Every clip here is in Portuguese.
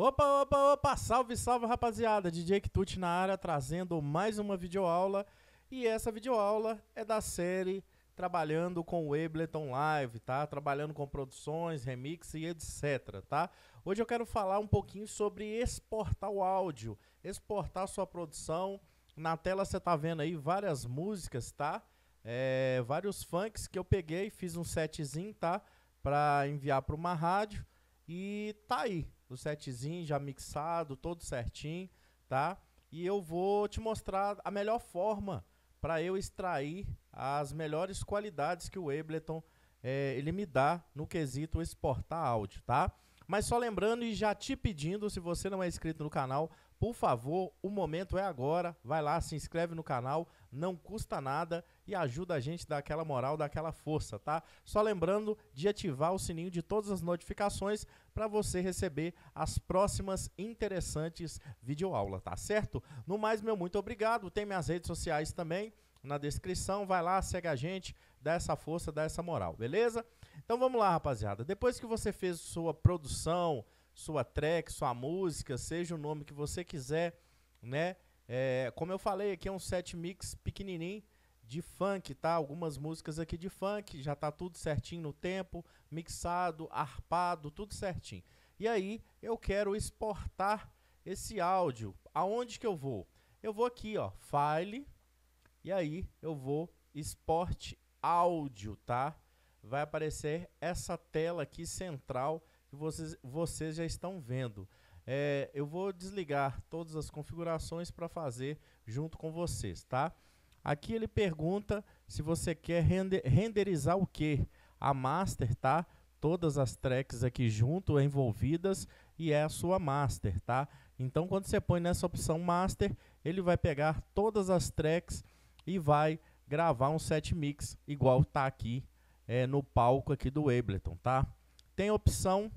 Opa, opa, opa, salve, salve rapaziada, DJ Kitut na área trazendo mais uma videoaula e essa videoaula é da série Trabalhando com o Ableton Live, tá? Trabalhando com produções, remix e etc, tá? Hoje eu quero falar um pouquinho sobre exportar o áudio, exportar sua produção, na tela você tá vendo aí várias músicas, tá? É, vários funks que eu peguei, fiz um setzinho, tá? Pra enviar para uma rádio e tá aí, do setzinho já mixado, todo certinho, tá? E eu vou te mostrar a melhor forma para eu extrair as melhores qualidades que o Ableton é, ele me dá no quesito exportar áudio, tá? Mas só lembrando e já te pedindo, se você não é inscrito no canal, por favor, o momento é agora. Vai lá, se inscreve no canal, não custa nada e ajuda a gente a dar aquela moral, dar aquela força, tá? Só lembrando de ativar o sininho de todas as notificações para você receber as próximas interessantes videoaulas, tá certo? No mais, meu muito obrigado. Tem minhas redes sociais também na descrição. Vai lá, segue a gente, dá essa força, dá essa moral, beleza? Então vamos lá, rapaziada. Depois que você fez sua produção, sua track, sua música, seja o nome que você quiser, né? É, como eu falei, aqui é um set mix pequenininho de funk, tá? Algumas músicas aqui de funk, já tá tudo certinho no tempo, mixado, arpado, tudo certinho. E aí, eu quero exportar esse áudio. Aonde que eu vou? Eu vou aqui, ó, File, e aí eu vou Export Áudio, tá? Vai aparecer essa tela aqui central que vocês, vocês já estão vendo. É, eu vou desligar todas as configurações para fazer junto com vocês, tá? Aqui ele pergunta se você quer render, renderizar o que? A master, tá? Todas as tracks aqui junto, envolvidas, e é a sua master, tá? Então quando você põe nessa opção master, ele vai pegar todas as tracks e vai gravar um set mix igual tá aqui é, no palco aqui do Ableton, tá? Tem opção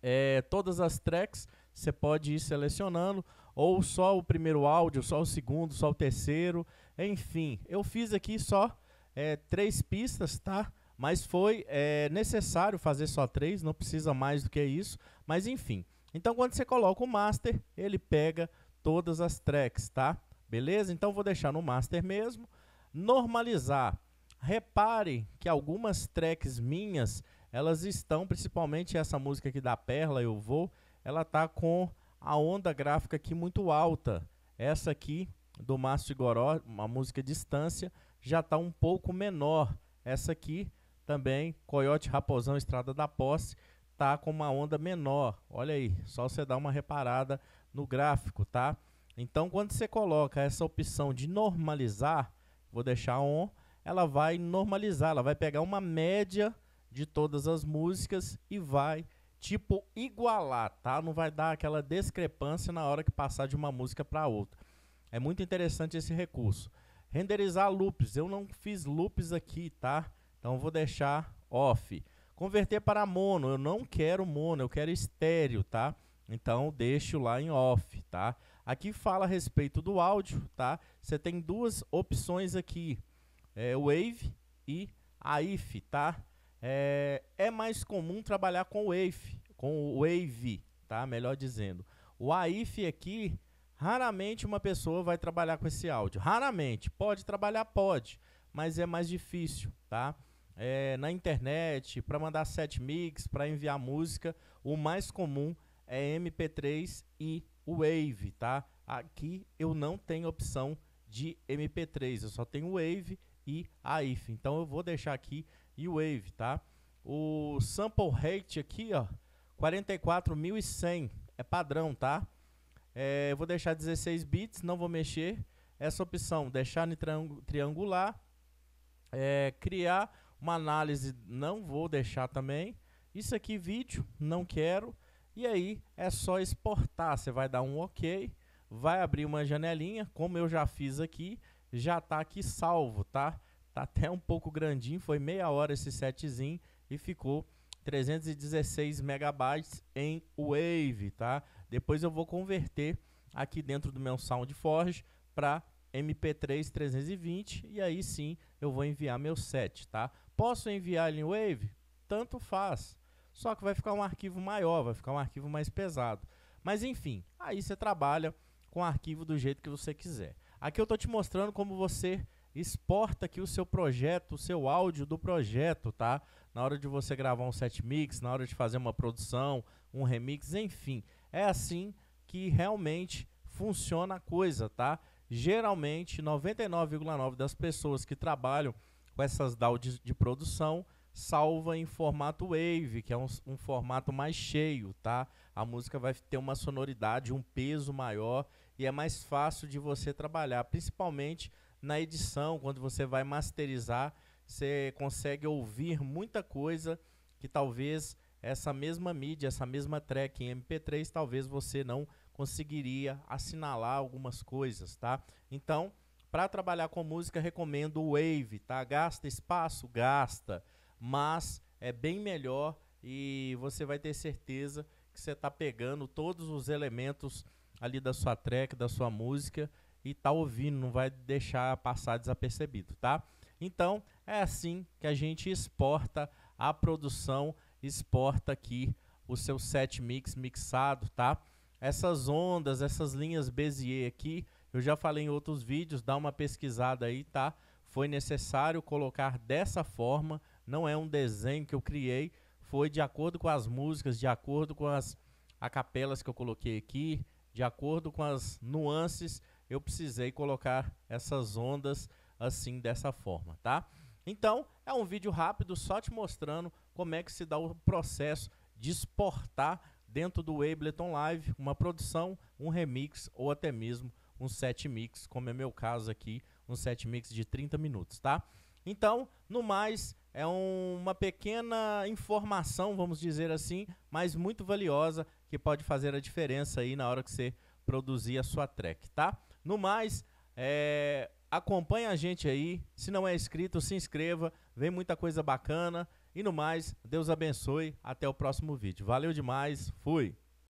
é, todas as tracks você pode ir selecionando, ou só o primeiro áudio, só o segundo, só o terceiro, enfim. Eu fiz aqui só é, três pistas, tá? Mas foi é, necessário fazer só três, não precisa mais do que isso, mas enfim. Então quando você coloca o master, ele pega todas as tracks, tá? Beleza? Então vou deixar no master mesmo. Normalizar. Repare que algumas tracks minhas elas estão, principalmente essa música aqui da Perla, Eu Vou, ela tá com a onda gráfica aqui muito alta. Essa aqui, do Márcio Igoró, uma música Distância, já tá um pouco menor. Essa aqui também, Coyote Raposão Estrada da Posse, tá com uma onda menor. Olha aí, só você dá uma reparada no gráfico, tá? Então, quando você coloca essa opção de normalizar, vou deixar on, ela vai normalizar, ela vai pegar uma média de todas as músicas e vai tipo igualar, tá? Não vai dar aquela discrepância na hora que passar de uma música para outra. É muito interessante esse recurso. Renderizar loops, eu não fiz loops aqui, tá? Então vou deixar off. Converter para mono, eu não quero mono, eu quero estéreo, tá? Então deixo lá em off, tá? Aqui fala a respeito do áudio, tá? Você tem duas opções aqui, é, Wave e AIF, tá? É, é mais comum trabalhar com o Wave, com Wave, tá? Melhor dizendo. O AIF aqui, raramente uma pessoa vai trabalhar com esse áudio. Raramente. Pode trabalhar, pode, mas é mais difícil, tá? É, na internet, para mandar set mix, para enviar música, o mais comum é MP3 e Wave, tá? Aqui eu não tenho opção de MP3, eu só tenho Wave e AIF. Então eu vou deixar aqui e Wave, tá? O sample rate aqui, ó, 44.100, é padrão, tá? É, eu vou deixar 16 bits, não vou mexer. Essa opção, deixar em triangular, é, criar uma análise, não vou deixar também. Isso aqui vídeo, não quero. E aí é só exportar, você vai dar um OK, vai abrir uma janelinha, como eu já fiz aqui, já está aqui salvo, tá? Tá até um pouco grandinho, foi meia hora esse setzinho e ficou 316 megabytes em Wave, tá? Depois eu vou converter aqui dentro do meu SoundForge para MP3 320 e aí sim eu vou enviar meu set, tá? Posso enviar ele em Wave? Tanto faz. Só que vai ficar um arquivo maior, vai ficar um arquivo mais pesado. Mas enfim, aí você trabalha com o arquivo do jeito que você quiser. Aqui eu estou te mostrando como você exporta aqui o seu projeto, o seu áudio do projeto, tá? Na hora de você gravar um set mix, na hora de fazer uma produção, um remix, enfim. É assim que realmente funciona a coisa, tá? Geralmente, 99,9 das pessoas que trabalham com essas DAW de, de, produção salva em formato wave, que é um, um formato mais cheio, tá? A música vai ter uma sonoridade, um peso maior e é mais fácil de você trabalhar, principalmente na edição, quando você vai masterizar, você consegue ouvir muita coisa que talvez essa mesma mídia, essa mesma track em MP3, talvez você não conseguiria assinalar algumas coisas, tá? Então, para trabalhar com música, recomendo o Wave, tá? Gasta espaço, gasta, mas é bem melhor e você vai ter certeza que você está pegando todos os elementos ali da sua track, da sua música e tá ouvindo, não vai deixar passar desapercebido, tá? Então, é assim que a gente exporta a produção, exporta aqui o seu set mix mixado, tá? Essas ondas, essas linhas Bezier aqui, eu já falei em outros vídeos, dá uma pesquisada aí, tá? Foi necessário colocar dessa forma, não é um desenho que eu criei, foi de acordo com as músicas, de acordo com as acapelas que eu coloquei aqui, de acordo com as nuances eu precisei colocar essas ondas assim dessa forma, tá? Então, é um vídeo rápido só te mostrando como é que se dá o processo de exportar dentro do Ableton Live uma produção, um remix ou até mesmo um set mix, como é meu caso aqui, um set mix de 30 minutos, tá? Então, no mais, é um, uma pequena informação, vamos dizer assim, mas muito valiosa que pode fazer a diferença aí na hora que você produzir a sua track, tá? No mais, é, acompanha a gente aí. Se não é inscrito, se inscreva. Vem muita coisa bacana. E no mais, Deus abençoe. Até o próximo vídeo. Valeu demais. Fui.